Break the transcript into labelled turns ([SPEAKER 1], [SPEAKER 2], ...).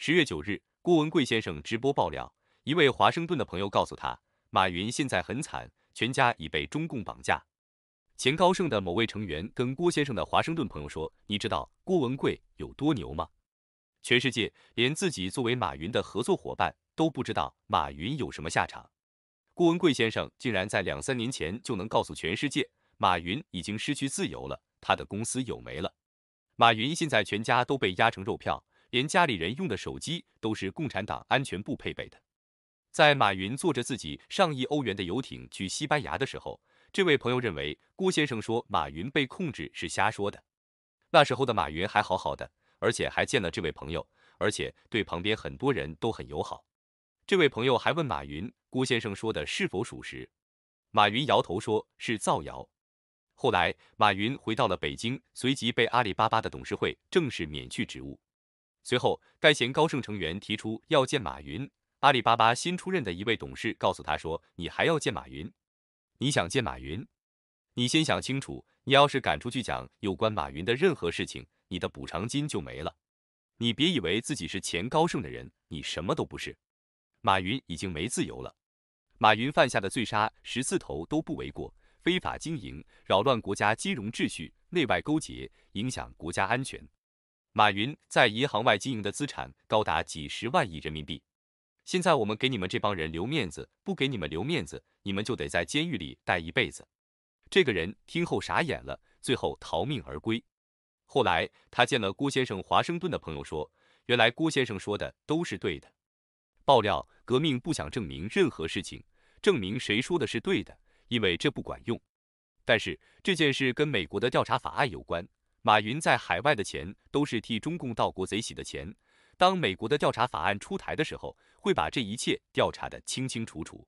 [SPEAKER 1] 十月九日，郭文贵先生直播爆料，一位华盛顿的朋友告诉他，马云现在很惨，全家已被中共绑架。前高盛的某位成员跟郭先生的华盛顿朋友说：“你知道郭文贵有多牛吗？全世界连自己作为马云的合作伙伴都不知道马云有什么下场。郭文贵先生竟然在两三年前就能告诉全世界，马云已经失去自由了，他的公司有没了，马云现在全家都被压成肉票。”连家里人用的手机都是共产党安全部配备的。在马云坐着自己上亿欧元的游艇去西班牙的时候，这位朋友认为郭先生说马云被控制是瞎说的。那时候的马云还好好的，而且还见了这位朋友，而且对旁边很多人都很友好。这位朋友还问马云郭先生说的是否属实，马云摇头说是造谣。后来马云回到了北京，随即被阿里巴巴的董事会正式免去职务。随后，该前高盛成员提出要见马云。阿里巴巴新出任的一位董事告诉他说：“你还要见马云？你想见马云？你先想清楚。你要是敢出去讲有关马云的任何事情，你的补偿金就没了。你别以为自己是前高盛的人，你什么都不是。马云已经没自由了。马云犯下的罪杀十四头都不为过，非法经营，扰乱国家金融秩序，内外勾结，影响国家安全。”马云在银行外经营的资产高达几十万亿人民币。现在我们给你们这帮人留面子，不给你们留面子，你们就得在监狱里待一辈子。这个人听后傻眼了，最后逃命而归。后来他见了郭先生，华盛顿的朋友说，原来郭先生说的都是对的。爆料：革命不想证明任何事情，证明谁说的是对的，因为这不管用。但是这件事跟美国的调查法案有关。马云在海外的钱都是替中共盗国贼洗的钱。当美国的调查法案出台的时候，会把这一切调查得清清楚楚。